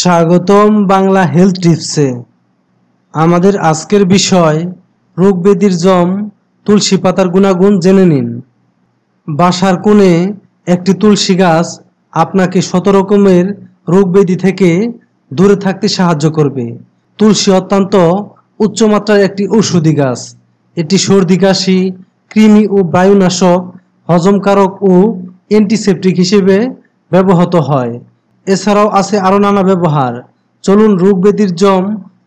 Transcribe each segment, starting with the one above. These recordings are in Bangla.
স্বাগতম বাংলা হেলথ টিপসে আমাদের আজকের বিষয় বেদির জম তুলসী পাতার গুণাগুণ জেনে নিন বাসার কোণে একটি তুলসী গাছ আপনাকে শত রকমের বেদি থেকে দূরে থাকতে সাহায্য করবে তুলসী অত্যন্ত উচ্চমাত্রার একটি ঔষধি গাছ এটি সর্দি কাশি কৃমি ও বায়ুনাশক হজমকারক ও অ্যান্টিসেপটিক হিসেবে ব্যবহৃত হয় এছাড়াও আছে আরও নানা ব্যবহার চলুন রোগ ব্যাধির জম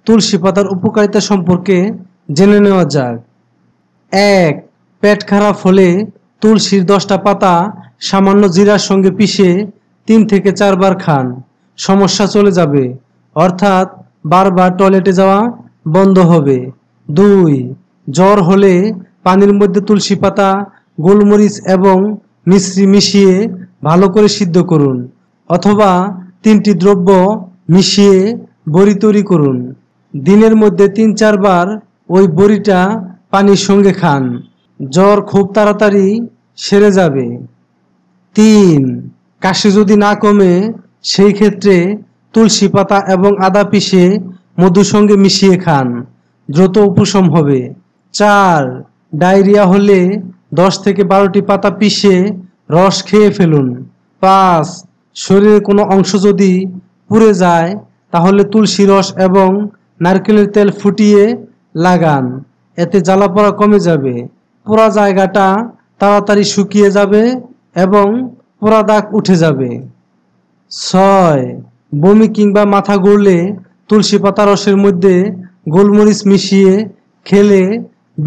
তুলসী পাতার উপকারিতা সম্পর্কে জেনে নেওয়া যাক এক পেট খারাপ হলে তুলসীর দশটা পাতা সামান্য জিরার সঙ্গে পিষে তিন থেকে চারবার খান সমস্যা চলে যাবে অর্থাৎ বারবার টয়লেটে যাওয়া বন্ধ হবে দুই জ্বর হলে পানির মধ্যে তুলসী পাতা গোলমরিচ এবং মিশ্রি মিশিয়ে ভালো করে সিদ্ধ করুন অথবা তিনটি দ্রব্য মিশিয়ে বড়ি তৈরি করুন দিনের মধ্যে তিন চারবার ওই বড়িটা পানির সঙ্গে খান জ্বর খুব তাড়াতাড়ি সেরে যাবে তিন কাশি যদি না কমে সেই ক্ষেত্রে তুলসী পাতা এবং আদা পিষে মধুর সঙ্গে মিশিয়ে খান দ্রুত উপশম হবে চার ডায়রিয়া হলে দশ থেকে বারোটি পাতা পিষে রস খেয়ে ফেলুন পাঁচ শরীরের কোনো অংশ যদি পুড়ে যায় তাহলে তুলসী রস এবং নারকেলের তেল ফুটিয়ে লাগান এতে জ্বালা কমে যাবে পোড়া জায়গাটা তাড়াতাড়ি শুকিয়ে যাবে এবং পোড়া দাগ উঠে যাবে ছয় বমি কিংবা মাথা গড়লে তুলসী পাতা রসের মধ্যে গোলমরিচ মিশিয়ে খেলে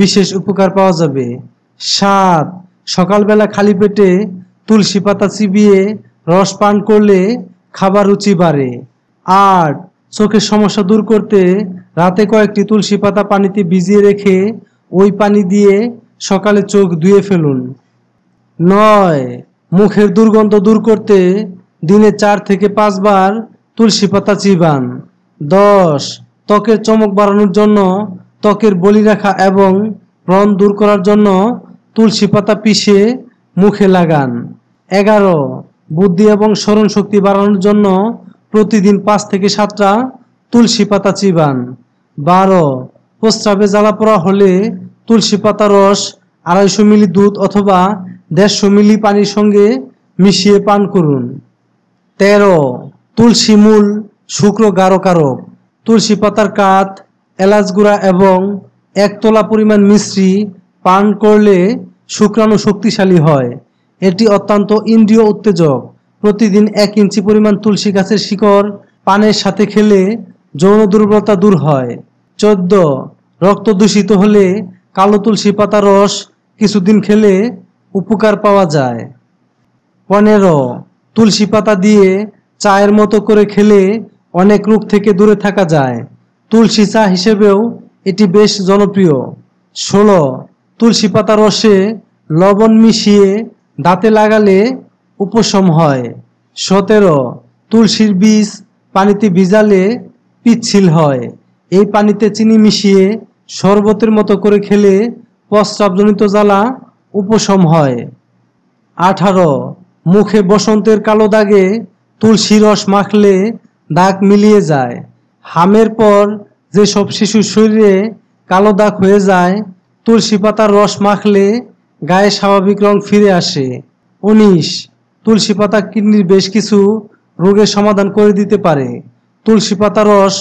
বিশেষ উপকার পাওয়া যাবে সাত সকালবেলা খালি পেটে তুলসী পাতা চিবিয়ে রস পান করলে খাবার রুচি বাড়ে আর চোখের সমস্যা দূর করতে রাতে কয়েকটি তুলসী পাতা পানিতে ভিজিয়ে রেখে ওই পানি দিয়ে সকালে চোখ ধুয়ে ফেলুন নয় মুখের দুর্গন্ধ দূর করতে দিনে চার থেকে পাঁচবার তুলসী পাতা চিবান দশ ত্বকের চমক বাড়ানোর জন্য ত্বকের বলি রাখা এবং ব্রণ দূর করার জন্য তুলসী পাতা পিষে মুখে লাগান এগারো বুদ্ধি এবং স্মরণ শক্তি বাড়ানোর জন্য প্রতিদিন পাঁচ থেকে সাতটা তুলসী পাতা চিবান বারো প্রস্রাবে জ্বালা পড়া হলে তুলসী পাতা রস আড়াইশো মিলি দুধ অথবা দেড়শো মিলি পানির সঙ্গে মিশিয়ে পান করুন তেরো তুলসী মূল শুক্র গারকারক তুলসী পাতার কাত এলাচ গুঁড়া এবং একতলা পরিমাণ মিশ্রি পান করলে শুক্রাণু শক্তিশালী হয় এটি অত্যন্ত ইন্দ্রিয় উত্তেজক প্রতিদিন এক ইঞ্চি পরিমাণ তুলসী গাছের শিকড় পানের সাথে খেলে যৌন দুর্বলতা দূর হয় চোদ্দ রক্ত দূষিত হলে কালো তুলসী পাতা রস কিছুদিন খেলে উপকার পাওয়া যায় পনেরো তুলসী পাতা দিয়ে চায়ের মতো করে খেলে অনেক রোগ থেকে দূরে থাকা যায় তুলসী চা হিসেবেও এটি বেশ জনপ্রিয় ষোলো তুলসী পাতা রসে লবণ মিশিয়ে দাঁতে লাগালে উপশম হয় সতেরো তুলসীর বীজ পানিতে ভিজালে পিচ্ছিল হয় এই পানিতে চিনি মিশিয়ে শরবতের মতো করে খেলে প্রস্রাবজনিত জ্বালা উপশম হয় আঠারো মুখে বসন্তের কালো দাগে তুলসী রস মাখলে দাগ মিলিয়ে যায় হামের পর যেসব শিশুর শরীরে কালো দাগ হয়ে যায় তুলসী পাতার রস মাখলে গায়ে স্বাভাবিক রং ফিরে আসে উনিশ তুলসী পাতা কিডনির বেশ কিছু রোগের সমাধান করে দিতে পারে তুলসী পাতা রস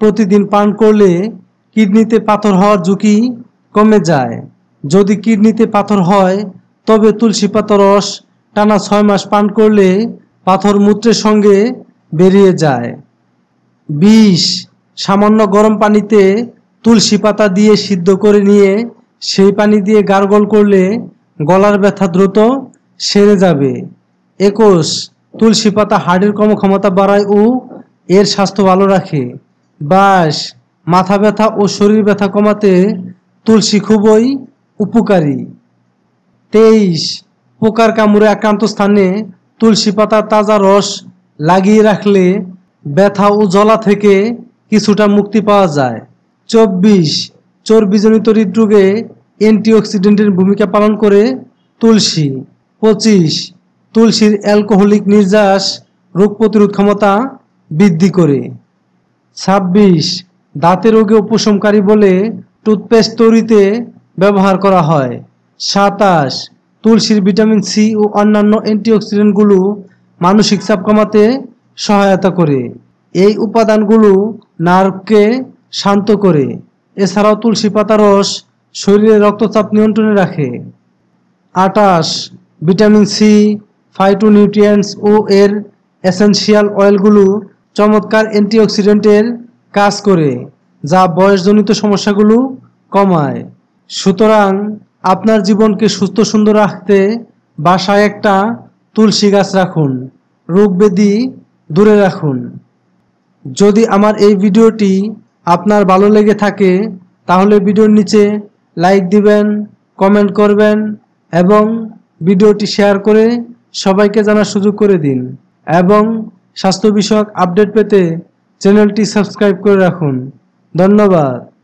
প্রতিদিন পান করলে কিডনিতে পাথর হওয়ার ঝুঁকি কমে যায় যদি কিডনিতে পাথর হয় তবে তুলসী পাতা রস টানা ছয় মাস পান করলে পাথর মূত্রের সঙ্গে বেরিয়ে যায় বিষ সামান্য গরম পানিতে তুলসী পাতা দিয়ে সিদ্ধ করে নিয়ে সেই পানি দিয়ে গার্গল করলে গলার ব্যথা দ্রুত সেরে যাবে একুশ তুলসী পাতা হাড়ের কর্মক্ষমতা বাড়ায় ও এর স্বাস্থ্য ভালো রাখে বাস মাথা ব্যথা ও শরীর ব্যথা কমাতে তুলসী খুবই উপকারী তেইশ পোকার কামড়ে আক্রান্ত স্থানে তুলসী পাতার তাজা রস লাগিয়ে রাখলে ব্যথা ও জ্বলা থেকে কিছুটা মুক্তি পাওয়া যায় চব্বিশ চর্বিজনিত হৃদরোগে অ্যান্টিঅক্সিডেন্টের ভূমিকা পালন করে তুলসী পঁচিশ তুলসীর অ্যালকোহলিক নির্যাস রোগ প্রতিরোধ ক্ষমতা বৃদ্ধি করে ছাব্বিশ দাঁতের রোগে উপশমকারী বলে টুথপেস্ট তৈরিতে ব্যবহার করা হয় সাতাশ তুলসীর ভিটামিন সি ও অন্যান্য অ্যান্টিঅক্সিডেন্টগুলো মানসিক চাপ কমাতে সহায়তা করে এই উপাদানগুলো নার্ভকে শান্ত করে এছাড়াও তুলসী পাতা রস শরীরে রক্তচাপ নিয়ন্ত্রণে রাখে আটাশ ভিটামিন সি ফাইটো নিউট্রিয়েন্টস ও এর এসেন্সিয়াল অয়েলগুলো চমৎকার অ্যান্টিঅক্সিডেন্টের কাজ করে যা বয়সজনিত সমস্যাগুলো কমায় সুতরাং আপনার জীবনকে সুস্থ সুন্দর রাখতে বাসায় একটা তুলসী গাছ রাখুন ব্যাধি দূরে রাখুন যদি আমার এই ভিডিওটি আপনার ভালো লেগে থাকে তাহলে ভিডিওর নিচে লাইক দিবেন কমেন্ট করবেন এবং ভিডিওটি শেয়ার করে সবাইকে জানার সুযোগ করে দিন এবং স্বাস্থ্য বিষয়ক আপডেট পেতে চ্যানেলটি সাবস্ক্রাইব করে রাখুন ধন্যবাদ